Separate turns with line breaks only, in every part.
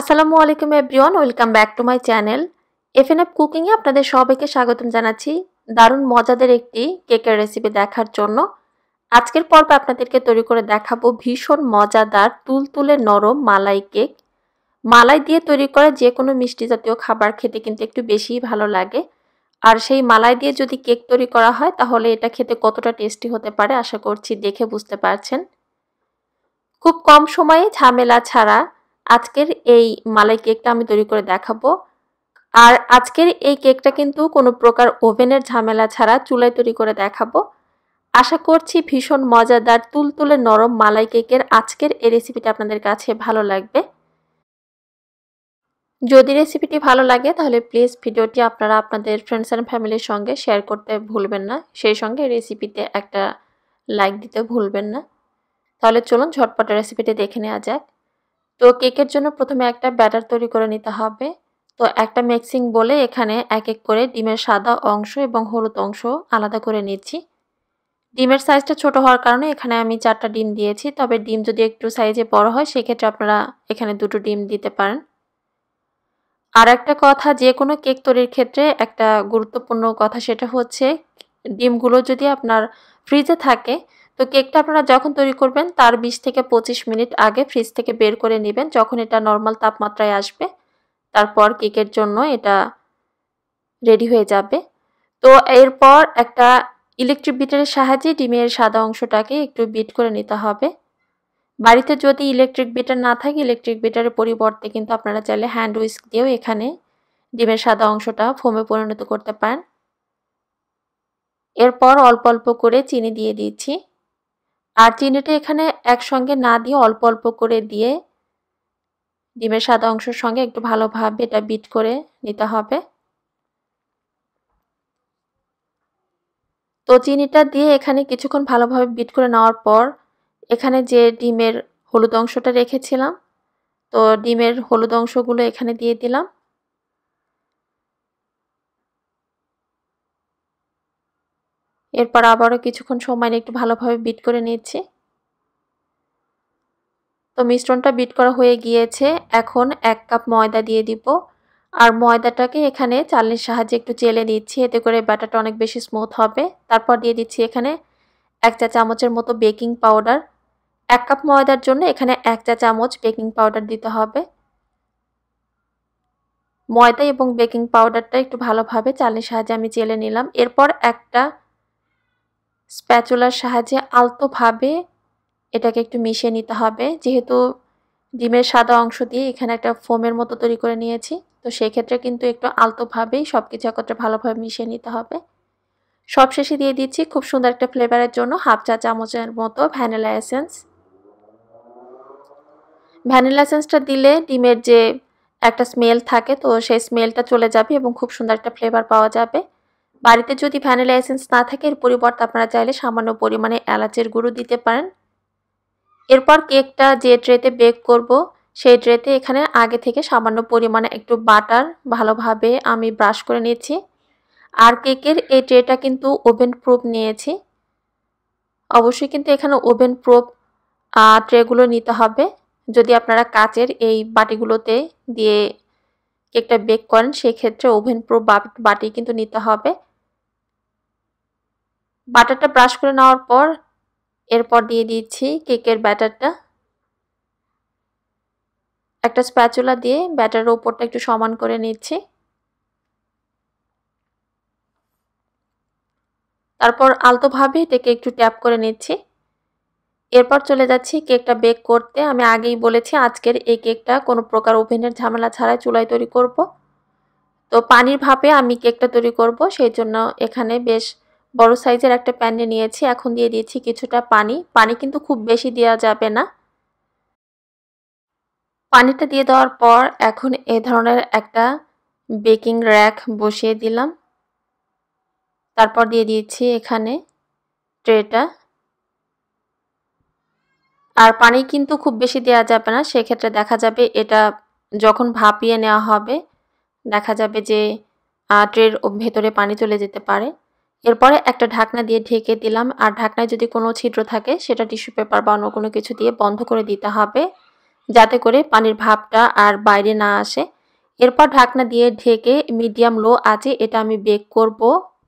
আসসালামু আলাইকুম everyone welcome back to my channel F N F কুকিংয়ে আপনাদের সবাইকে স্বাগতম জানাচ্ছি দারুণ মজাদের একটি কেকের রেসিপি দেখার জন্য আজকের পর্বে আপনাদেরকে তৈরি করে দেখাবো ভীষণ মজাদার তুলতুলে নরম মালাই কেক মালাই দিয়ে তৈরি করা যে কোনো মিষ্টি জাতীয় খাবার খেতে কিন্তু একটু বেশিই ভালো লাগে আর সেই মালাই দিয়ে যদি কেক তৈরি করা হয় তাহলে এটা খেতে কতটা টেস্টি হতে পারে আশা করছি দেখে বুঝতে পারছেন খুব কম সময়ে ঝামেলা ছাড়া আজকের এই মালাই কেকটা আমি তৈরি করে দেখাবো আর আজকের এই কেকটা কিন্তু কোনো প্রকার ওভেনের ঝামেলা ছাড়া চুলায় তৈরি করে দেখাবো আশা করছি ভীষণ মজাদার তুলতুলে নরম মালাই কেকের আজকের এই রেসিপিটা আপনাদের কাছে ভালো লাগবে যদি রেসিপিটি ভালো লাগে তাহলে প্লিজ ভিডিওটি আপনারা আপনাদের ফ্রেন্ডস অ্যান্ড ফ্যামিলির সঙ্গে শেয়ার করতে ভুলবেন না সেই সঙ্গে রেসিপিতে একটা লাইক দিতে ভুলবেন না তাহলে চলুন ঝটপট রেসিপিটি দেখে নেওয়া যাক তো কেকের জন্য প্রথমে একটা ব্যাটার তৈরি করে নিতে হবে তো একটা মিক্সিং বলে এখানে এক এক করে ডিমের সাদা অংশ এবং হলুদ অংশ আলাদা করে নিচ্ছি ডিমের সাইজটা ছোট হওয়ার কারণে এখানে আমি চারটা ডিম দিয়েছি তবে ডিম যদি একটু সাইজে বড় হয় সেক্ষেত্রে আপনারা এখানে দুটো ডিম দিতে পারেন আর একটা কথা যে কোনো কেক তৈরির ক্ষেত্রে একটা গুরুত্বপূর্ণ কথা সেটা হচ্ছে ডিমগুলো যদি আপনার ফ্রিজে থাকে তো কেকটা আপনারা যখন তৈরি করবেন তার বিশ থেকে পঁচিশ মিনিট আগে ফ্রিজ থেকে বের করে নেবেন যখন এটা নর্মাল তাপমাত্রায় আসবে তারপর কেকের জন্য এটা রেডি হয়ে যাবে তো এরপর একটা ইলেকট্রিক বিটারের সাহায্যে ডিমের সাদা অংশটাকে একটু বিট করে নিতে হবে বাড়িতে যদি ইলেকট্রিক বিটার না থাকে ইলেকট্রিক বিটারের পরিবর্তে কিন্তু আপনারা চাইলে হ্যান্ড উইস্ক দিয়েও এখানে ডিমের সাদা অংশটা ফোমে পরিণত করতে পারেন এরপর অল্প অল্প করে চিনি দিয়ে দিচ্ছি আর চিনিটা এখানে একসঙ্গে না দিয়ে অল্প অল্প করে দিয়ে ডিমের সাদা অংশের সঙ্গে একটু ভালোভাবে এটা বিট করে নিতে হবে তো চিনিটা দিয়ে এখানে কিছুক্ষণ ভালোভাবে বিট করে নেওয়ার পর এখানে যে ডিমের হলুদ অংশটা রেখেছিলাম তো ডিমের হলুদ অংশগুলো এখানে দিয়ে দিলাম এরপর আবারও কিছুক্ষণ সময় একটু ভালোভাবে বিট করে নিচ্ছি তো মিশ্রণটা বিট করা হয়ে গিয়েছে এখন এক কাপ ময়দা দিয়ে দিব আর ময়দাটাকে এখানে চালের সাহায্যে একটু চেলে দিচ্ছি এতে করে ব্যাটারটা অনেক বেশি স্মুথ হবে তারপর দিয়ে দিচ্ছি এখানে এক চা চামচের মতো বেকিং পাউডার এক কাপ ময়দার জন্য এখানে এক চা চামচ বেকিং পাউডার দিতে হবে ময়দা এবং বেকিং পাউডারটা একটু ভালোভাবে চালের সাহায্যে আমি চেলে নিলাম এরপর একটা স্প্যাচুলার সাহায্যে আলতোভাবে এটাকে একটু মিশিয়ে নিতে হবে যেহেতু ডিমের সাদা অংশ দিয়ে এখানে একটা ফোমের মতো তৈরি করে নিয়েছি তো সেক্ষেত্রে কিন্তু একটু আলতোভাবেই সব কিছু একত্রে ভালোভাবে মিশিয়ে নিতে হবে সবশেষে দিয়ে দিচ্ছি খুব সুন্দর একটা ফ্লেভারের জন্য হাফ চা চামচের মতো ভ্যানিলা এসেন্স ভ্যানিলা এসেন্সটা দিলে ডিমের যে একটা স্মেল থাকে তো সেই স্মেলটা চলে যাবে এবং খুব সুন্দর একটা ফ্লেভার পাওয়া যাবে বাড়িতে যদি ভ্যানিলা এসেন্স না থাকে এর পরিবর্তে আপনারা চাইলে সামান্য পরিমাণে এলাচের গুঁড়ো দিতে পারেন এরপর কেকটা যে ট্রেতে বেক করব সেই ট্রেতে এখানে আগে থেকে সামান্য পরিমাণে একটু বাটার ভালোভাবে আমি ব্রাশ করে নিয়েছি আর কেকের এই ট্রেটা কিন্তু ওভেন প্রুফ নিয়েছি অবশ্যই কিন্তু এখানে ওভেন প্রুফ ট্রেগুলো নিতে হবে যদি আপনারা কাচের এই বাটিগুলোতে দিয়ে কেকটা বেক করেন সেক্ষেত্রে ওভেন প্রুফ বাটি কিন্তু নিতে হবে বাটারটা ব্রাশ করে নেওয়ার পর এরপর দিয়ে দিচ্ছি কেকের ব্যাটারটা একটা স্প্যাচুলা দিয়ে ব্যাটারের ওপরটা একটু সমান করে নিচ্ছি তারপর আলতোভাবে এটাকে একটু ট্যাপ করে নিচ্ছি এরপর চলে যাচ্ছি কেকটা বেক করতে আমি আগেই বলেছি আজকের এই কেকটা কোনো প্রকার ওভেনের ঝামেলা ছাড়াই চুলায় তৈরি করব তো পানির ভাপে আমি কেকটা তৈরি করব সেই জন্য এখানে বেশ বড় সাইজের একটা প্যানে নিয়েছি এখন দিয়ে দিয়েছি কিছুটা পানি পানি কিন্তু খুব বেশি দেওয়া যাবে না পানিটা দিয়ে দেওয়ার পর এখন এ ধরনের একটা বেকিং র্যাক বসিয়ে দিলাম তারপর দিয়ে দিয়েছি এখানে ট্রেটা আর পানি কিন্তু খুব বেশি দেওয়া যাবে না সেক্ষেত্রে দেখা যাবে এটা যখন ভাপিয়ে নেওয়া হবে দেখা যাবে যে ট্রের ভেতরে পানি চলে যেতে পারে এরপরে একটা ঢাকনা দিয়ে ঢেকে দিলাম আর ঢাকনায় যদি কোনো ছিদ্র থাকে সেটা টিস্যু পেপার বা অন্য কোনো কিছু দিয়ে বন্ধ করে দিতে হবে যাতে করে পানির ভাবটা আর বাইরে না আসে এরপর ঢাকনা দিয়ে ঢেকে মিডিয়াম লো আছে এটা আমি বেক করব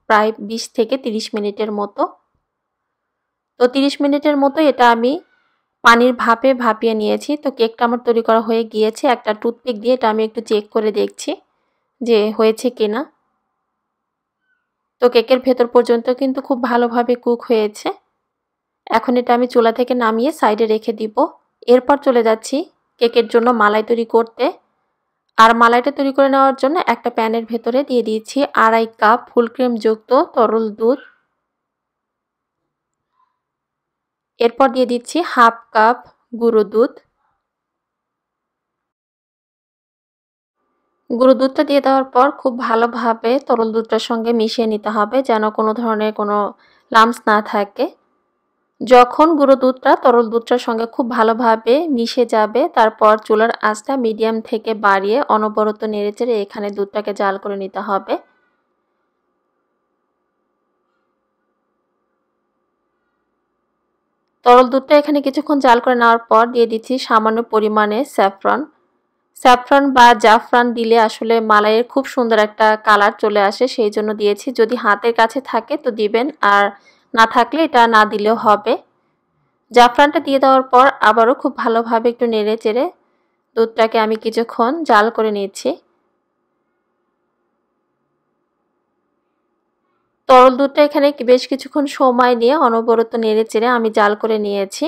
প্রায় ২০ থেকে ৩০ মিনিটের মতো তো ৩০ মিনিটের মতো এটা আমি পানির ভাপে ভাপিয়ে নিয়েছি তো কেকটা আমার তৈরি করা হয়ে গিয়েছে একটা টুথপিক দিয়ে এটা আমি একটু চেক করে দেখছি যে হয়েছে কিনা তো কেকের ভেতর পর্যন্ত কিন্তু খুব ভালোভাবে কুক হয়েছে এখন এটা আমি চুলা থেকে নামিয়ে সাইডে রেখে দিব এরপর চলে যাচ্ছি কেকের জন্য মালাই তৈরি করতে আর মালাইটা তৈরি করে নেওয়ার জন্য একটা প্যানের ভেতরে দিয়ে দিয়েছি আড়াই কাপ ফুল ক্রিম যুক্ত তরল দুধ এরপর দিয়ে দিচ্ছি হাফ কাপ গুঁড়ো দুধ গুরু দুধটা দিয়ে দেওয়ার পর খুব ভালোভাবে তরল দুধটার সঙ্গে মিশিয়ে নিতে হবে যেন কোনো ধরনের কোনো লামস না থাকে যখন গুঁড়ো দুধটা তরল দুধটার সঙ্গে খুব ভালোভাবে মিশে যাবে তারপর চুলার আঁচটা মিডিয়াম থেকে বাড়িয়ে অনবরত নেড়েচেড়ে এখানে দুধটাকে জাল করে নিতে হবে তরল দুধটা এখানে কিছুক্ষণ জাল করে নেওয়ার পর দিয়ে দিচ্ছি সামান্য পরিমাণে স্যাফ্রন স্যাফ্রন বা জাফরান দিলে আসলে মালাইয়ের খুব সুন্দর একটা কালার চলে আসে সেই জন্য দিয়েছি যদি হাতের কাছে থাকে তো দিবেন আর না থাকলে এটা না দিলেও হবে জাফরানটা দিয়ে দেওয়ার পর আবারও খুব ভালোভাবে একটু নেড়ে চেড়ে দুধটাকে আমি কিছুক্ষণ জাল করে নিয়েছি তরল দুধটা এখানে বেশ কিছুক্ষণ সময় নিয়ে অনবরত নেড়ে চেড়ে আমি জাল করে নিয়েছি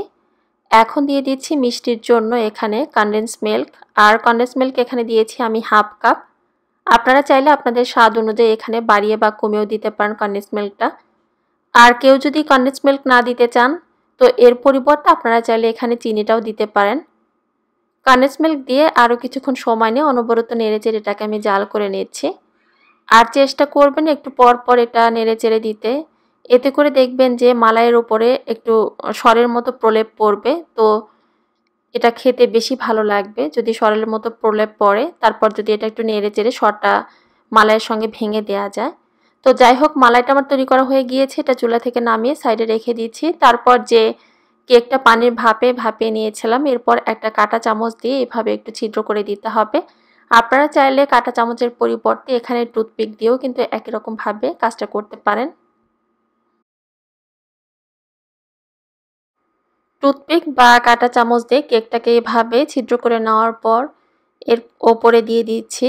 এখন দিয়ে দিচ্ছি মিষ্টির জন্য এখানে কনডেন্স মিল্ক আর কনডেন্স মিল্ক এখানে দিয়েছি আমি হাফ কাপ আপনারা চাইলে আপনাদের স্বাদ অনুযায়ী এখানে বাড়িয়ে বা কমিয়েও দিতে পারেন কনডেন্স মিল্কটা আর কেউ যদি কনডেন্স মিল্ক না দিতে চান তো এর পরিবর্তে আপনারা চাইলে এখানে চিনিটাও দিতে পারেন কনডেন্স মিল্ক দিয়ে আরও কিছুক্ষণ সময় নিয়ে অনবরত নেড়েচেড়ে এটাকে আমি জাল করে নিচ্ছি আর চেষ্টা করবেন একটু পর পর এটা নেড়ে চেড়ে দিতে এতে করে দেখবেন যে মালাইয়ের ওপরে একটু স্বরের মতো প্রলেপ পড়বে তো এটা খেতে বেশি ভালো লাগবে যদি স্বরের মতো প্রলেপ পড়ে তারপর যদি এটা একটু নেড়ে চেড়ে স্বরটা মালাইয়ের সঙ্গে ভেঙে দেয়া যায় তো যাই হোক মালাইটা আমার তৈরি করা হয়ে গিয়েছে এটা চুলা থেকে নামিয়ে সাইডে রেখে দিচ্ছি তারপর যে কেকটা পানির ভাপে ভাপে নিয়েছিলাম এরপর একটা কাটা চামচ দিয়ে এভাবে একটু ছিদ্র করে দিতে হবে আপনারা চাইলে কাটা চামচের পরিবর্তে এখানে টুথপিক দিয়েও কিন্তু একই রকমভাবে কাজটা করতে পারেন টুথপিক বা কাটা চামচ দিয়ে কেকটাকে এভাবে ছিদ্র করে নেওয়ার পর এর ওপরে দিয়ে দিচ্ছি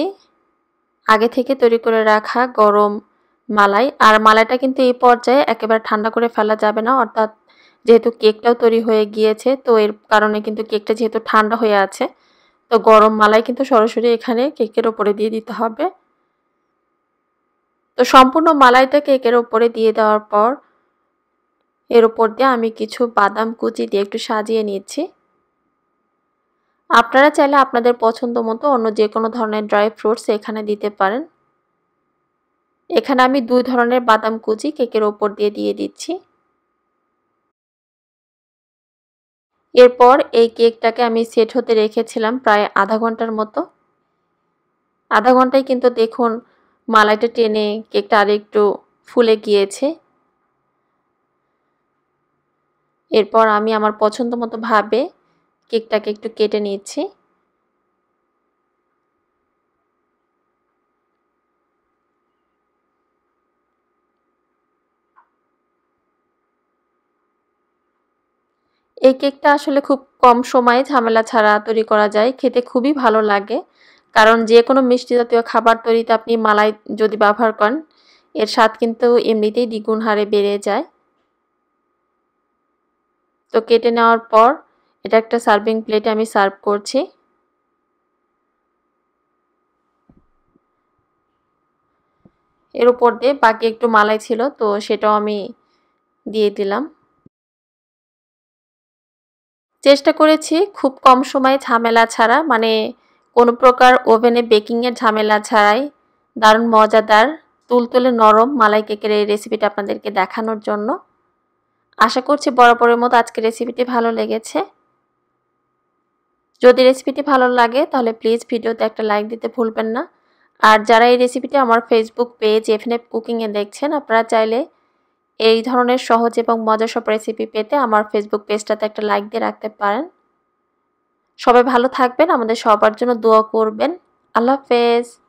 আগে থেকে তৈরি করে রাখা গরম মালাই আর মালাইটা কিন্তু এই পর্যায়ে একেবারে ঠান্ডা করে ফেলা যাবে না অর্থাৎ যেহেতু কেকটাও তৈরি হয়ে গিয়েছে তো এর কারণে কিন্তু কেকটা যেহেতু ঠান্ডা হয়ে আছে তো গরম মালাই কিন্তু সরাসরি এখানে কেকের ওপরে দিয়ে দিতে হবে তো সম্পূর্ণ মালাইটা কেকের ওপরে দিয়ে দেওয়ার পর এর ওপর দিয়ে আমি কিছু বাদাম কুচি দিয়ে একটু সাজিয়ে নিচ্ছি আপনারা চাইলে আপনাদের পছন্দ মতো অন্য যে কোনো ধরনের ড্রাই ফ্রুটস এখানে দিতে পারেন এখানে আমি দুই ধরনের বাদাম কুচি কেকের ওপর দিয়ে দিয়ে দিচ্ছি এরপর এই কেকটাকে আমি সেট হতে রেখেছিলাম প্রায় আধা ঘন্টার মতো আধা ঘন্টায় কিন্তু দেখুন মালাইটা টেনে কেকটা আরেকটু ফুলে গিয়েছে এরপর আমি আমার পছন্দ মতো ভাবে কেকটাকে একটু কেটে নিয়েছি এই কেকটা আসলে খুব কম সময়ে ঝামেলা ছাড়া তৈরি করা যায় খেতে খুবই ভালো লাগে কারণ যে কোনো মিষ্টি জাতীয় খাবার তৈরিতে আপনি মালাই যদি ব্যবহার করেন এর স্বাদ কিন্তু এমনিতেই দ্বিগুণ হারে বেড়ে যায় তো কেটে নেওয়ার পর এটা একটা সার্ভিং প্লেটে আমি সার্ভ করছি এর উপর দিয়ে বাকি একটু মালাই ছিল তো সেটাও আমি দিয়ে দিলাম চেষ্টা করেছি খুব কম সময়ে ঝামেলা ছাড়া মানে কোনো প্রকার ওভেনে বেকিংয়ের ঝামেলা ছাড়াই দারুণ মজাদার তুলতুলে নরম মালাই কেকের এই রেসিপিটা আপনাদেরকে দেখানোর জন্য আশা করছি বরাবরের মতো আজকে রেসিপিটি ভালো লেগেছে যদি রেসিপিটি ভালো লাগে তাহলে প্লিজ ভিডিওতে একটা লাইক দিতে ভুলবেন না আর যারা এই রেসিপিটি আমার ফেসবুক পেজ এফএনএফ কুকিংয়ে দেখছেন আপনারা চাইলে এই ধরনের সহজ এবং মজা সব রেসিপি পেতে আমার ফেসবুক পেজটাতে একটা লাইক দিয়ে রাখতে পারেন সবাই ভালো থাকবেন আমাদের সবার জন্য দোয়া করবেন আল্লাহ হাফেজ